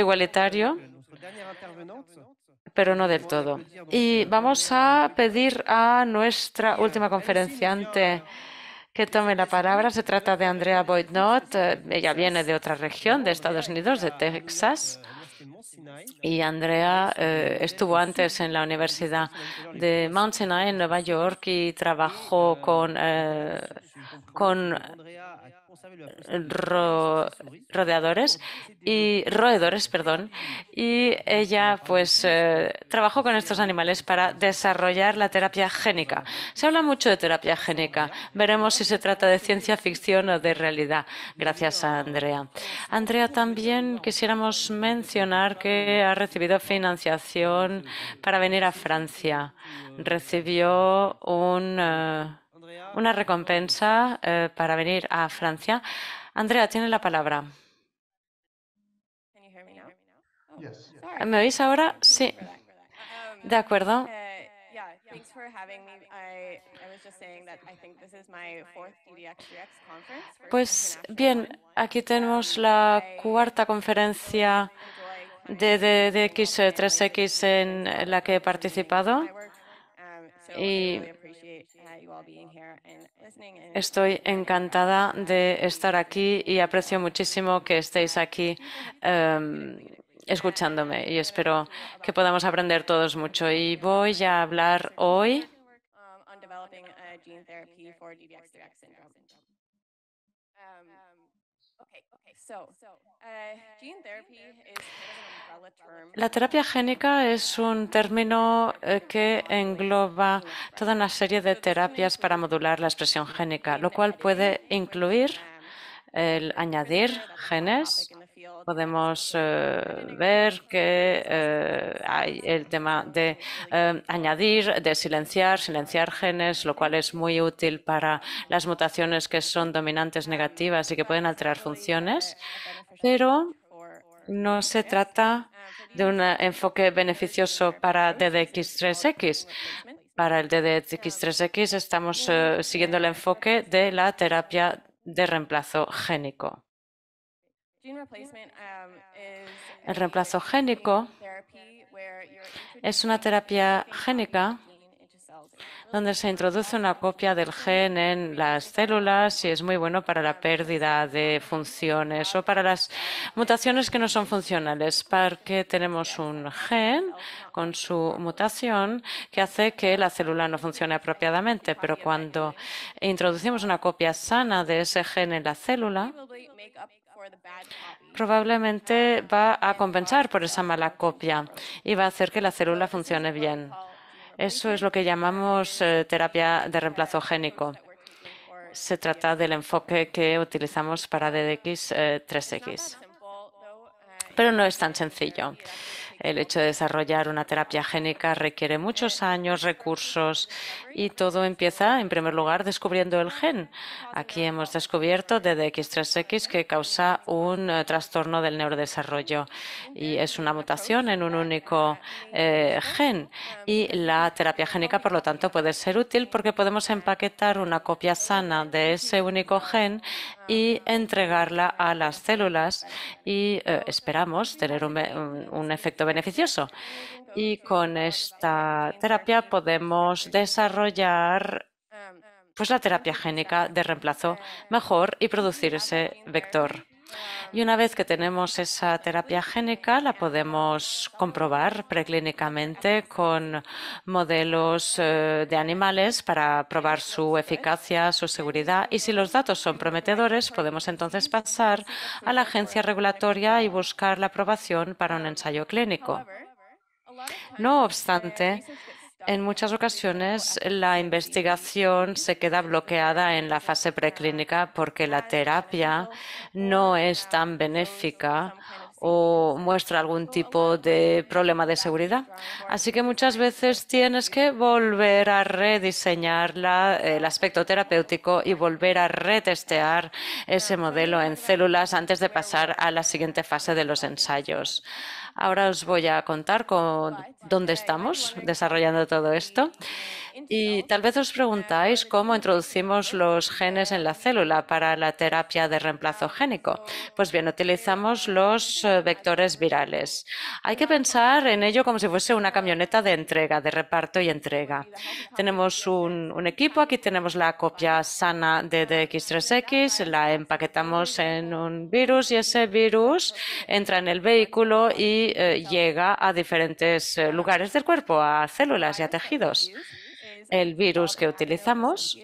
igualitario, pero no del todo. Y vamos a pedir a nuestra última conferenciante que tome la palabra. Se trata de Andrea Boydnot. Ella viene de otra región, de Estados Unidos, de Texas. Y Andrea eh, estuvo antes en la Universidad de Mount Sinai en Nueva York y trabajó con, eh, con eh, rodeadores oh, y roedores, perdón, y este ella pues eh, trabajó con estos animales para desarrollar la terapia génica. Se habla mucho de terapia génica. Veremos si se trata de ciencia ficción o de realidad. Gracias a Andrea. Andrea también quisiéramos mencionar que ha recibido financiación para venir a Francia. Recibió un eh, una recompensa eh, para venir a Francia. Andrea, tiene la palabra. Oh, ¿Me oís ahora? Sí. De acuerdo. Um, uh, pues bien, aquí tenemos la cuarta conferencia de, de, 3 x en la que he participado. Um, y uh, Estoy encantada de estar aquí y aprecio muchísimo que estéis aquí em, escuchándome y espero que podamos aprender todos mucho. Y voy a hablar hoy um, la terapia génica es un término eh, que engloba toda una serie de terapias para modular la expresión génica, lo cual puede incluir eh, el añadir genes podemos eh, ver que eh, hay el tema de eh, añadir, de silenciar, silenciar genes, lo cual es muy útil para las mutaciones que son dominantes negativas y que pueden alterar funciones, pero no se trata de un enfoque beneficioso para DDX3X. Para el DDX3X estamos siguiendo el enfoque de la terapia de reemplazo génico. El um, um, reemplazo génico es una terapia génica donde se introduce una copia del gen en las células y es muy bueno para la pérdida de funciones o para las mutaciones que no son funcionales, porque tenemos un gen con su mutación que hace que la célula no funcione apropiadamente, pero cuando introducimos una copia sana de ese gen en la célula, probablemente va a compensar por esa mala copia y va a hacer que la célula funcione bien. Eso es lo que llamamos eh, terapia de reemplazo génico. Se trata del enfoque que utilizamos para DDX3X. Eh, Pero no es tan sencillo. El hecho de desarrollar una terapia génica requiere muchos años, recursos y todo empieza, en primer lugar, descubriendo el gen. Aquí hemos descubierto DDX3X que causa un eh, trastorno del neurodesarrollo y es una mutación en un único eh, gen. Y la terapia génica, por lo tanto, puede ser útil porque podemos empaquetar una copia sana de ese único gen y entregarla a las células y eh, esperamos tener un, un efecto beneficioso. Y con esta terapia podemos desarrollar pues la terapia génica de reemplazo mejor y producir ese vector. Y una vez que tenemos esa terapia génica, la podemos comprobar preclínicamente con modelos eh, de animales para probar su eficacia, su seguridad. Y si los datos son prometedores, podemos entonces pasar a la agencia regulatoria y buscar la aprobación para un ensayo clínico. No obstante, en muchas ocasiones la investigación se queda bloqueada en la fase preclínica porque la terapia no es tan benéfica o muestra algún tipo de problema de seguridad. Así que muchas veces tienes que volver a rediseñar el aspecto terapéutico y volver a retestear ese modelo en células antes de pasar a la siguiente fase de los ensayos. Ahora os voy a contar dónde estamos desarrollando todo esto. Y tal vez os preguntáis cómo introducimos los genes en la célula para la terapia de reemplazo génico. Pues bien, utilizamos los eh, vectores virales. Hay que pensar en ello como si fuese una camioneta de entrega, de reparto y entrega. Tenemos un, un equipo, aquí tenemos la copia sana de DX3X, la empaquetamos en un virus y ese virus entra en el vehículo y eh, llega a diferentes eh, lugares del cuerpo, a células y a tejidos. El virus que utilizamos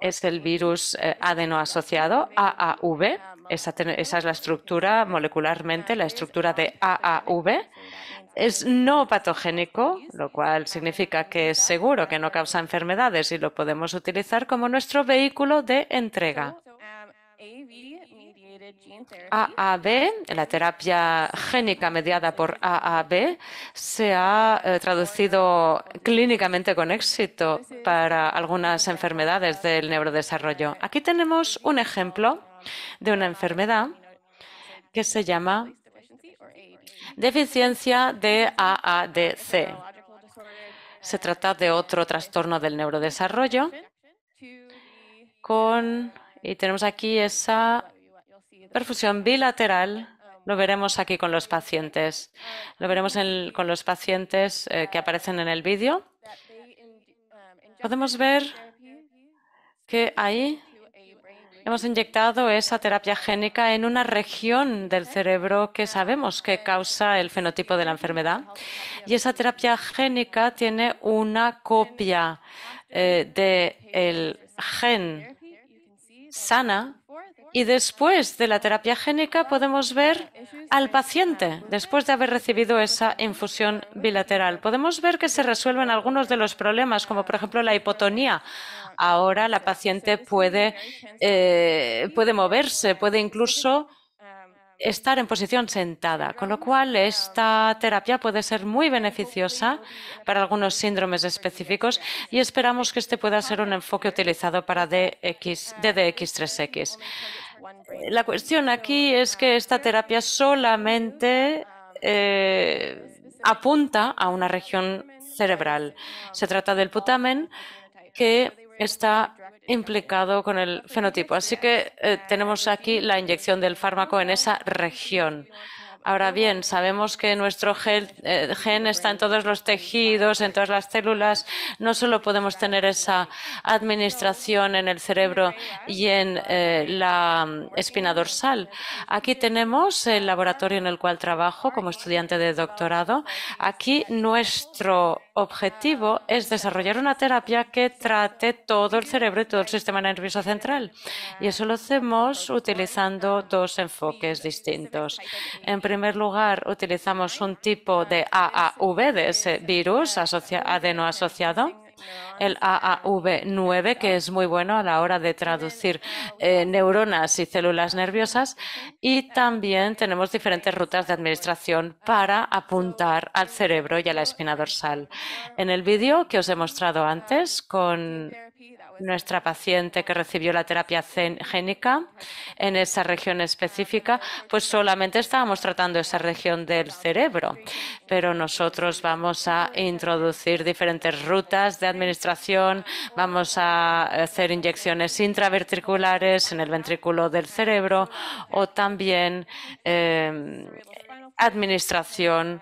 es el virus eh, adeno asociado, AAV. esa es la estructura molecularmente, la estructura de AAV es no patogénico, lo cual significa que es seguro, que no causa enfermedades y lo podemos utilizar como nuestro vehículo de entrega. AAB, la terapia génica mediada por AAB, se ha eh, traducido clínicamente con éxito para algunas enfermedades del neurodesarrollo. Aquí tenemos un ejemplo de una enfermedad que se llama deficiencia de AADC. Se trata de otro trastorno del neurodesarrollo con, y tenemos aquí esa Perfusión bilateral lo veremos aquí con los pacientes. Lo veremos con los pacientes eh, que aparecen en el vídeo. Podemos ver que ahí hemos inyectado esa terapia génica en una región del cerebro que sabemos que causa el fenotipo de la enfermedad. Y esa terapia génica tiene una copia eh, de del gen sana y después de la terapia génica podemos ver al paciente, después de haber recibido esa infusión bilateral. Podemos ver que se resuelven algunos de los problemas, como por ejemplo la hipotonía. Ahora la paciente puede, eh, puede moverse, puede incluso estar en posición sentada, con lo cual esta terapia puede ser muy beneficiosa para algunos síndromes específicos y esperamos que este pueda ser un enfoque utilizado para DDX3X. La cuestión aquí es que esta terapia solamente eh, apunta a una región cerebral. Se trata del putamen que está implicado con el fenotipo. Así que eh, tenemos aquí la inyección del fármaco en esa región. Ahora bien, sabemos que nuestro eh, gen está en todos los tejidos, en todas las células. No solo podemos tener esa administración en el cerebro y en eh, la mm, espina dorsal. Aquí tenemos el laboratorio en el cual trabajo como estudiante de doctorado. Aquí nuestro objetivo es desarrollar una terapia que trate todo el cerebro y todo el sistema nervioso central. Y eso lo hacemos utilizando dos enfoques distintos. En primer lugar, utilizamos un tipo de AAV de ese virus asocia adeno asociado el AAV9, que es muy bueno a la hora de traducir eh, neuronas y células nerviosas. Y también tenemos diferentes rutas de administración para apuntar al cerebro y a la espina dorsal. En el vídeo que os he mostrado antes con pues, nuestra paciente que recibió la terapia génica en esa región específica, pues solamente estábamos tratando esa región del cerebro, pero nosotros vamos a introducir diferentes rutas de administración, vamos a hacer inyecciones intraverticulares en el ventrículo del cerebro o también eh, administración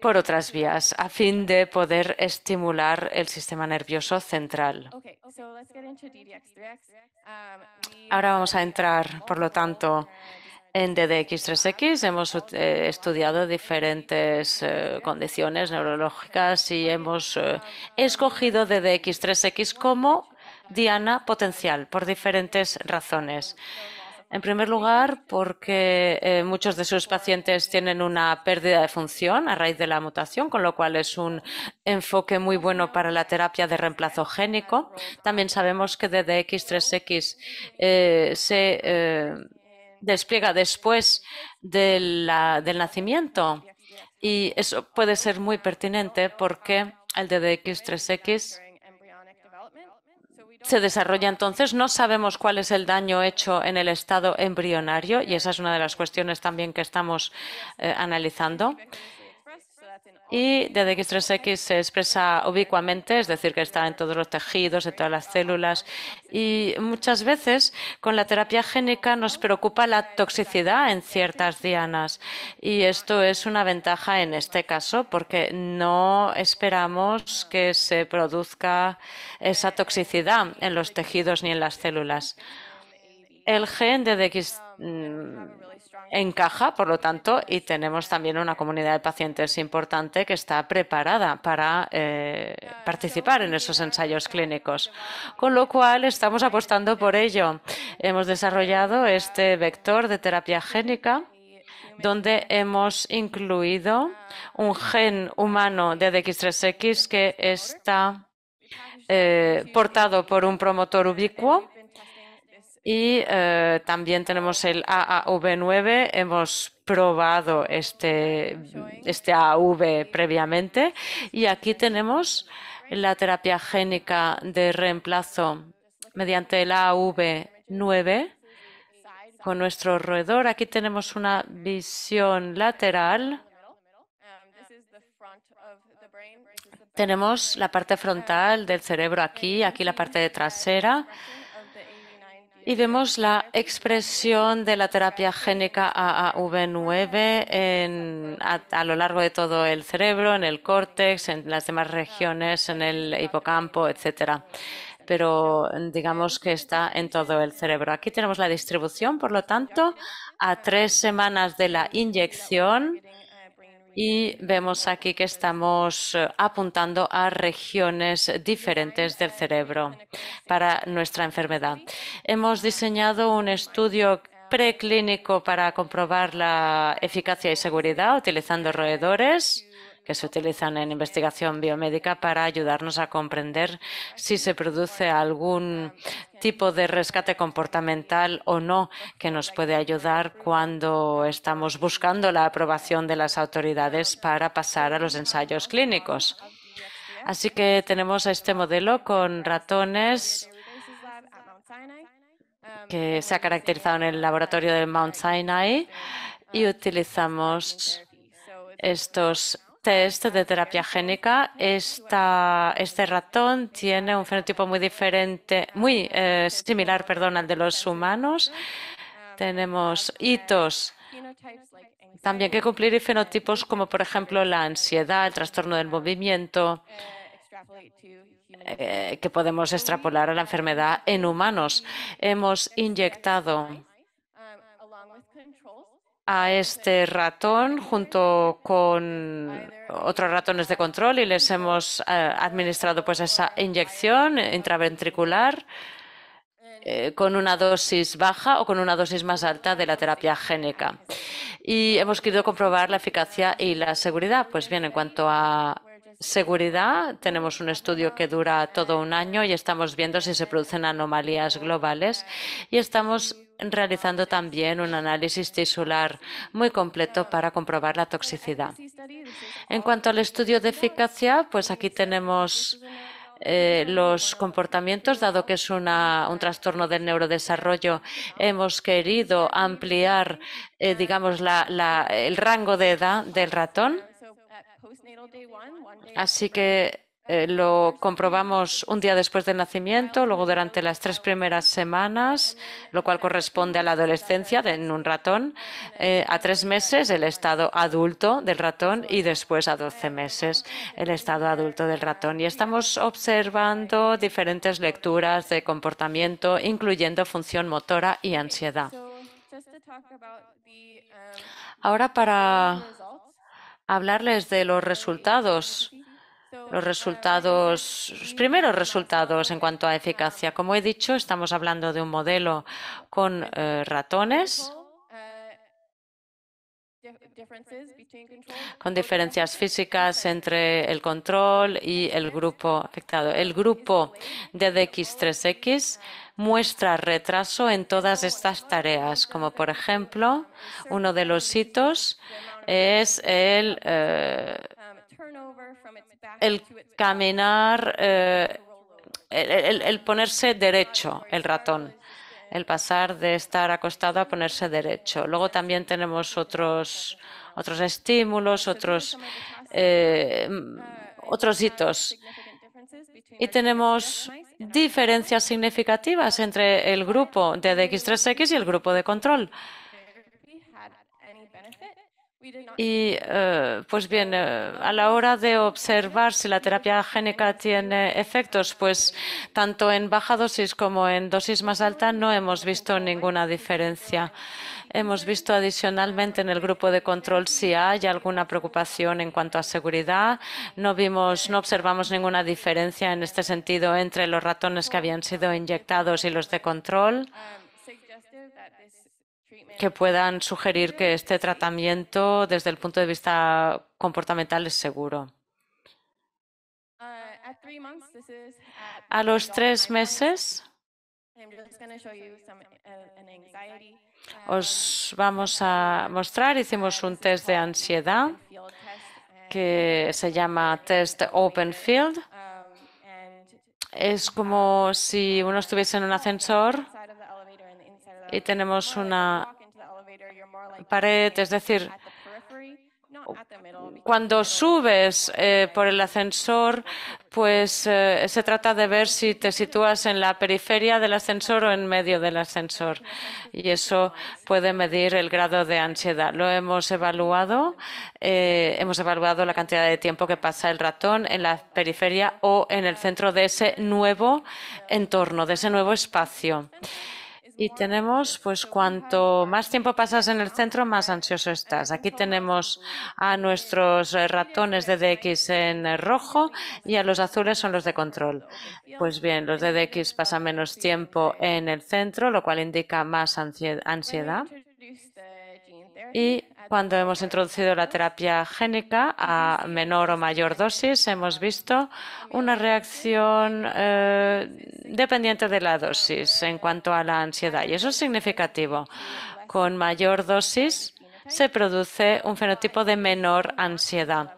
por otras vías a fin de poder estimular el sistema nervioso central. Ahora vamos a entrar, por lo tanto, en DDX3X hemos eh, estudiado diferentes eh, condiciones neurológicas y hemos eh, escogido DDX3X como diana potencial por diferentes razones. En primer lugar, porque eh, muchos de sus pacientes tienen una pérdida de función a raíz de la mutación, con lo cual es un enfoque muy bueno para la terapia de reemplazo génico. También sabemos que DDX3X eh, se eh, despliega después del nacimiento y eso puede ser muy pertinente porque el DDX3X se desarrolla entonces. No sabemos cuál es el daño hecho en el estado embrionario y esa es una de las cuestiones también que estamos eh, analizando. Y desde 3 x se expresa ubicuamente, es decir, que está en todos los tejidos, en todas las células. Y muchas veces con la terapia génica nos preocupa la toxicidad en ciertas dianas. Y esto es una ventaja en este caso porque no esperamos que se produzca esa toxicidad en los tejidos ni en las células el gen de DX Um, mm, encaja, por lo tanto, y tenemos también una comunidad de pacientes importante que está preparada para eh, participar en esos ensayos clínicos. Con lo cual, estamos apostando por ello. Hemos desarrollado este vector de terapia génica donde hemos incluido un gen humano de DX3X que está eh, portado por un promotor ubicuo y eh, también tenemos el AAV9. Hemos probado este, este AAV previamente. Y aquí tenemos la terapia génica de reemplazo mediante el AAV9 con nuestro roedor. Aquí tenemos una visión lateral. Tenemos la parte frontal del cerebro aquí, aquí la parte trasera. Y vemos la expresión de la terapia génica AAV9 a, lo largo de todo el cerebro, en el córtex, en las demás regiones, en el hipocampo, etcétera. Pero digamos que está en todo el cerebro. Aquí tenemos la distribución, por lo tanto, a tres semanas de la inyección y vemos aquí que estamos eh, apuntando a regiones diferentes del cerebro para nuestra enfermedad. Hemos diseñado un estudio preclínico para comprobar la eficacia y seguridad utilizando roedores que se utilizan en investigación biomédica para ayudarnos a comprender si se produce algún tipo de rescate comportamental o no que nos puede ayudar cuando estamos buscando la aprobación de las autoridades para pasar a los ensayos clínicos. Así que tenemos este modelo con ratones que se ha caracterizado en el laboratorio de Mount Sinai y utilizamos estos test este de terapia génica. este ratón tiene un fenotipo muy diferente, muy eh, similar, perdón, al de los humanos. Tenemos hitos también que cumplir y fenotipos como, por ejemplo, la ansiedad, el trastorno del movimiento, eh, que podemos extrapolar a la enfermedad en humanos. Hemos inyectado a este ratón junto con otros ratones de control y les hemos eh, administrado pues esa inyección intraventricular eh, con una dosis baja o con una dosis más alta de la terapia génica. Y hemos querido comprobar la eficacia y la seguridad. Pues bien, en cuanto a seguridad. Tenemos un estudio que dura todo un año y estamos viendo si se producen anomalías globales y estamos realizando también un análisis tisular muy completo para comprobar la toxicidad. En cuanto al estudio de eficacia, pues aquí tenemos eh, los comportamientos, dado que es un trastorno del neurodesarrollo, hemos querido ampliar, eh, digamos, el rango de edad del ratón Así que eh, lo comprobamos un día después del nacimiento, luego durante las tres primeras semanas, lo cual corresponde a la adolescencia de, en un ratón, eh, a tres meses el estado adulto del ratón y después a doce meses el estado adulto del ratón. Y estamos observando diferentes lecturas de comportamiento, incluyendo función motora y ansiedad. Um, Ahora para hablarles de los resultados, los resultados, los primeros resultados en cuanto a eficacia. Como he dicho, estamos hablando de un modelo con eh, ratones con diferencias físicas entre el control y el grupo afectado. El grupo DDX3X muestra retraso en todas estas tareas, como por ejemplo, uno de los hitos es el, eh, el caminar, eh, el ponerse derecho el ratón el pasar de estar acostado a ponerse derecho. Luego también tenemos otros, estímulos, otros, eh, mm, otros hitos. Y tenemos diferencias significativas entre el grupo de DX3X y el grupo de control. Y eh, pues bien, eh, a la hora de observar si la terapia génica tiene efectos, pues tanto en baja dosis como en dosis más alta no hemos visto ninguna diferencia. Hemos visto adicionalmente en el grupo de control si hay alguna preocupación en cuanto a seguridad. No vimos, no observamos ninguna diferencia en este sentido entre los ratones que habían sido inyectados y los de control que puedan sugerir que este tratamiento desde el punto de vista comportamental es seguro. A los tres meses os vamos a mostrar, hicimos un test de ansiedad que se llama test open field. Es como si uno estuviese en un ascensor y tenemos una pared, es decir, cuando subes eh, por el ascensor, pues eh, se trata de ver si te sitúas en la periferia del ascensor o en medio del ascensor. Y eso puede medir el grado de ansiedad. Lo hemos evaluado. Eh, hemos evaluado la cantidad de tiempo que pasa el ratón en la periferia o en el centro de ese nuevo entorno, de ese nuevo espacio. Y tenemos, pues cuanto más tiempo pasas en el centro, más ansioso estás. Aquí tenemos a nuestros eh, ratones de DX en rojo y a los azules son los de control. Pues bien, los de DX pasan menos tiempo en el centro, lo cual indica más ansiedad. Cuando hemos introducido la terapia génica a menor o mayor dosis, hemos visto una reacción eh, dependiente de la dosis en cuanto a la ansiedad. Y eso es significativo. Con mayor dosis se produce un fenotipo de menor ansiedad.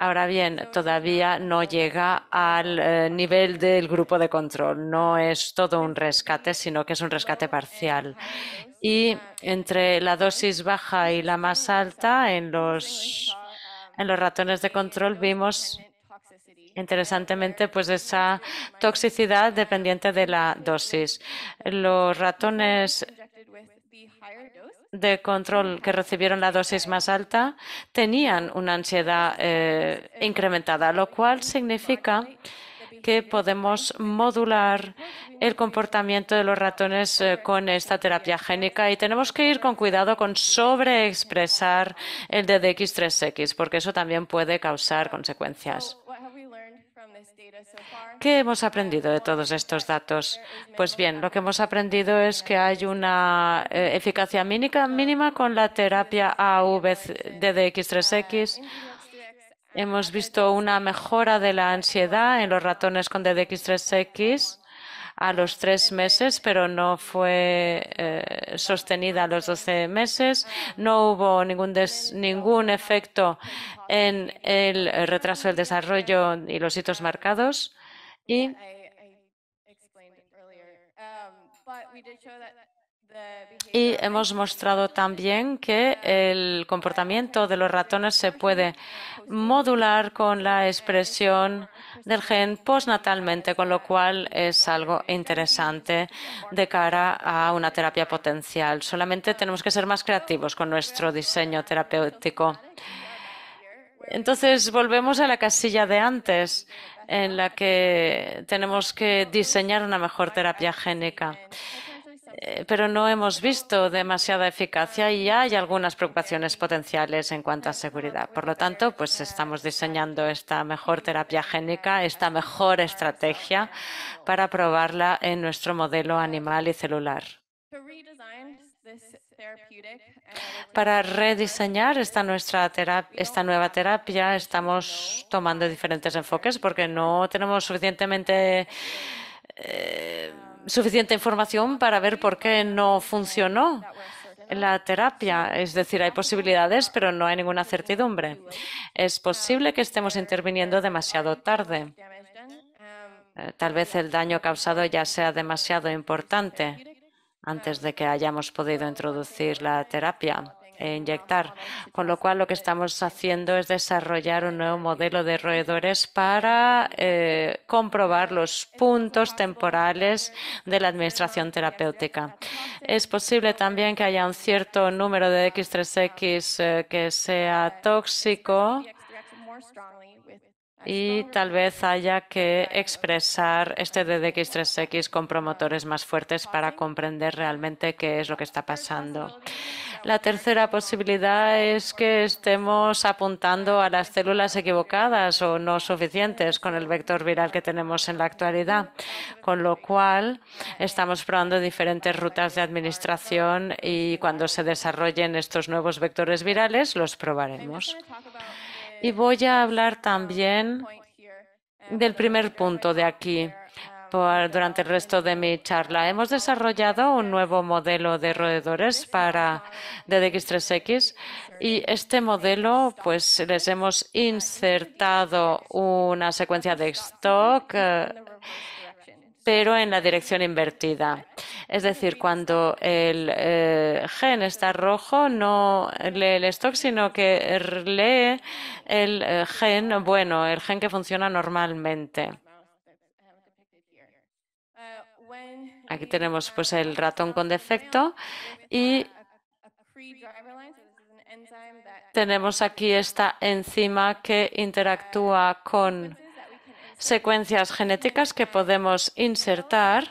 Ahora bien, todavía no llega al eh, nivel del grupo de control. No es todo un rescate, sino que es un rescate parcial y entre la dosis baja y la más alta en los, en los ratones de control vimos interesantemente pues esa toxicidad dependiente de la dosis. Los ratones de control que recibieron la dosis más alta tenían una ansiedad eh, incrementada, lo cual significa que podemos modular el comportamiento de los ratones eh, con esta terapia génica y tenemos que ir con cuidado con sobreexpresar el DDX3X, porque eso también puede causar consecuencias. ¿Qué hemos aprendido de todos estos datos? Pues bien, lo que hemos aprendido es que hay una eh, eficacia mínima, mínima con la terapia AV-DDX3X Hemos visto una mejora de la ansiedad en los ratones con DDX3X a los tres meses, pero no fue eh, sostenida a los doce meses. No hubo ningún, ningún efecto en el retraso del desarrollo y los hitos marcados. Y y hemos mostrado también que el comportamiento de los ratones se puede modular con la expresión del gen postnatalmente, con lo cual es algo interesante de cara a una terapia potencial. Solamente tenemos que ser más creativos con nuestro diseño terapéutico. Entonces, volvemos a la casilla de antes, en la que tenemos que diseñar una mejor terapia génica. Eh, pero no hemos visto demasiada eficacia y ya hay algunas preocupaciones potenciales en cuanto a seguridad. Por lo tanto, pues estamos diseñando esta mejor terapia génica, esta mejor estrategia para probarla en nuestro modelo animal y celular. Para rediseñar esta, nuestra esta nueva terapia estamos tomando diferentes enfoques porque no tenemos suficientemente eh, suficiente información para ver por qué no funcionó la terapia. Es decir, hay posibilidades, pero no hay ninguna certidumbre. Es posible que estemos interviniendo demasiado tarde. Eh, tal vez el daño causado ya sea demasiado importante antes de que hayamos podido introducir la terapia. E inyectar. Con lo cual, lo que estamos haciendo es desarrollar un nuevo modelo de roedores para eh, comprobar los puntos temporales de la administración terapéutica. Es posible también que haya un cierto número de X3X eh, que sea tóxico y tal vez haya que expresar este DDX3X con promotores más fuertes para comprender realmente qué es lo que está pasando. La tercera posibilidad es que estemos apuntando a las células equivocadas o no suficientes con el vector viral que tenemos en la actualidad, con lo cual estamos probando diferentes rutas de administración y cuando se desarrollen estos nuevos vectores virales los probaremos. Y voy a hablar también del primer punto de aquí durante el resto de mi charla. Hemos desarrollado un nuevo modelo de roedores para DDX3X y este modelo, pues les hemos insertado una secuencia de stock. Eh, pero en la dirección invertida. Es decir, cuando el eh, gen está rojo, no lee el stock, sino que lee el eh, gen bueno, el gen que funciona normalmente. Aquí tenemos pues el ratón con defecto y tenemos aquí esta enzima que interactúa con secuencias genéticas que podemos insertar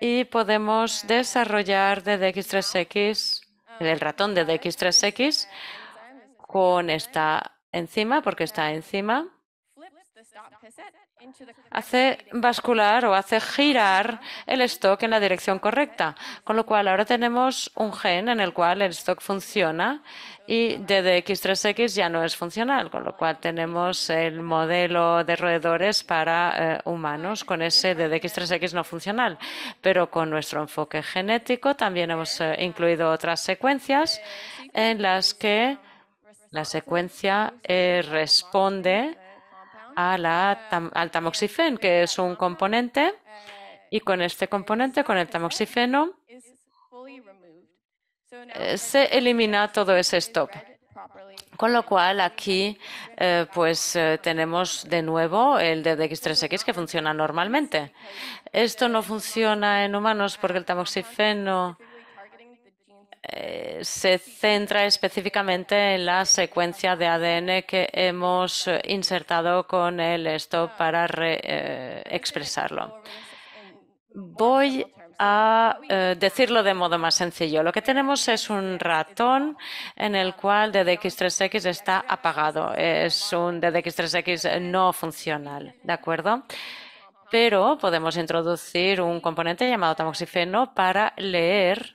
y podemos desarrollar DDX3X, el ratón de DDX3X, con esta enzima, porque esta enzima hace vascular o hace girar el stock en la dirección correcta. Con lo cual ahora tenemos un gen en el cual el stock funciona y DDX3X ya no es funcional, con lo cual tenemos el modelo de roedores para eh, humanos con ese DDX3X no funcional. Pero con nuestro enfoque genético también hemos eh, incluido otras secuencias en las que la secuencia eh, responde la, al tamoxifen, que es un componente, y con este componente, con el tamoxifeno, eh, se elimina todo ese stop. Con lo cual aquí eh, pues eh, tenemos de nuevo el DDX3X que funciona normalmente. Esto no funciona en humanos porque el tamoxifeno eh, se centra específicamente en la secuencia de ADN que hemos eh, insertado con el stop para eh, expresarlo. Voy a decirlo de modo más sencillo. Lo que tenemos es un ratón en el cual DDX3X está apagado. Es un DDX3X no funcional, ¿de acuerdo? Pero podemos introducir un componente llamado tamoxifeno para leer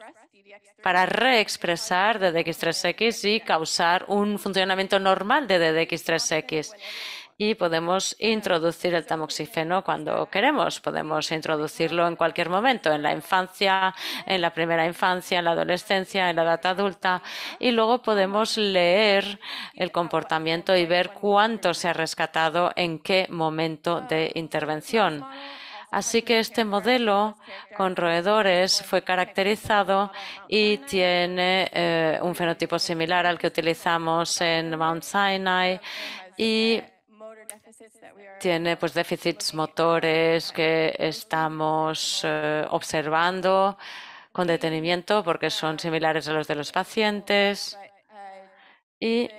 para reexpresar DDX3X y causar un funcionamiento normal de DDX3X. Y podemos introducir el tamoxifeno cuando queremos. Podemos introducirlo en cualquier momento, en la infancia, en la primera infancia, en la adolescencia, en la edad adulta. Y luego podemos leer el comportamiento y ver cuánto se ha rescatado en qué momento de intervención. Así que este modelo con roedores fue caracterizado y tiene eh, un fenotipo similar al que utilizamos en Mount Sinai y tiene pues déficits motores que estamos eh, observando con detenimiento porque son similares a los de los pacientes y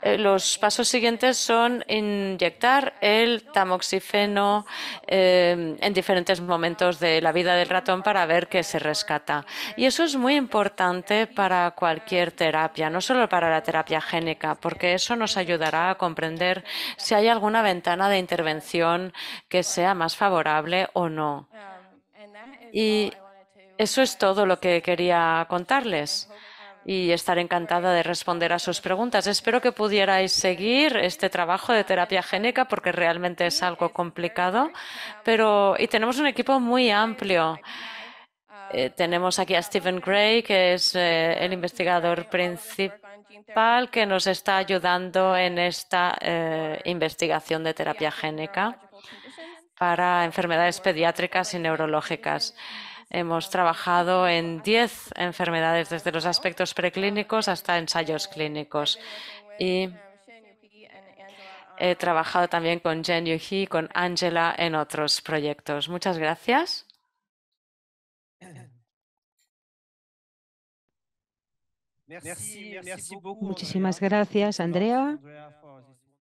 eh, los pasos siguientes son inyectar el tamoxifeno eh, en diferentes momentos de la vida del ratón para ver qué se rescata. Y eso es muy importante para cualquier terapia, no solo para la terapia génica, porque eso nos ayudará a comprender si hay alguna ventana de intervención que sea más favorable o no. Y eso es todo lo que quería contarles y estaré encantada de responder a sus preguntas. Espero que pudierais seguir este trabajo de terapia génica porque realmente es algo complicado, pero y tenemos un equipo muy amplio. Eh, tenemos aquí a Stephen Gray, que es eh, el investigador principal que nos está ayudando en esta eh, investigación de terapia génica para enfermedades pediátricas y neurológicas. Hemos trabajado en 10 enfermedades, desde los aspectos preclínicos hasta ensayos clínicos. Y he trabajado también con Jen Yuhi y con Angela en otros proyectos. Muchas gracias. Muchísimas gracias, Andrea.